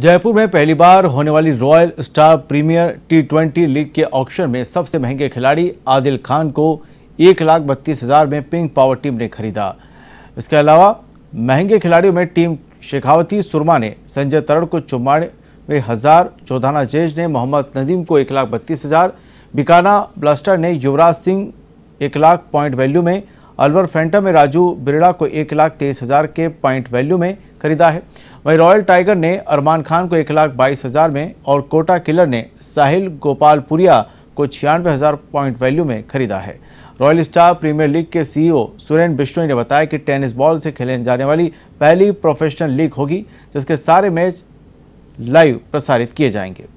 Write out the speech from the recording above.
जयपुर में पहली बार होने वाली royal star premier T twenty league के ऑक्शन में सबसे महंगे खिलाड़ी आदिल खान को एक लाख बत्तीस हज़ार में पिंक पावर टीम ने खरीदा इसके अलावा महंगे खिलाड़ियों में टीम शेखावती सुरमा ने संजय तरण को चौरानवे हज़ार चौधाना जेज ने मोहम्मद नदीम को एक लाख बत्तीस हज़ार बिकाना ब्लास्टर ने युवराज सिंह एक लाख पॉइंट वैल्यू में अलवर फैंटा में राजू बिरला को एक लाख तेईस हज़ार के पॉइंट वैल्यू में खरीदा है वहीं रॉयल टाइगर ने अरमान खान को एक लाख बाईस हज़ार में और कोटा किलर ने साहिल गोपालपुरिया को छियानवे हज़ार पॉइंट वैल्यू में खरीदा है रॉयल स्टार प्रीमियर लीग के सीईओ सुरेन बिश्नोई ने बताया कि टेनिस बॉल से खेले जाने वाली पहली प्रोफेशनल लीग होगी जिसके सारे मैच लाइव प्रसारित किए जाएंगे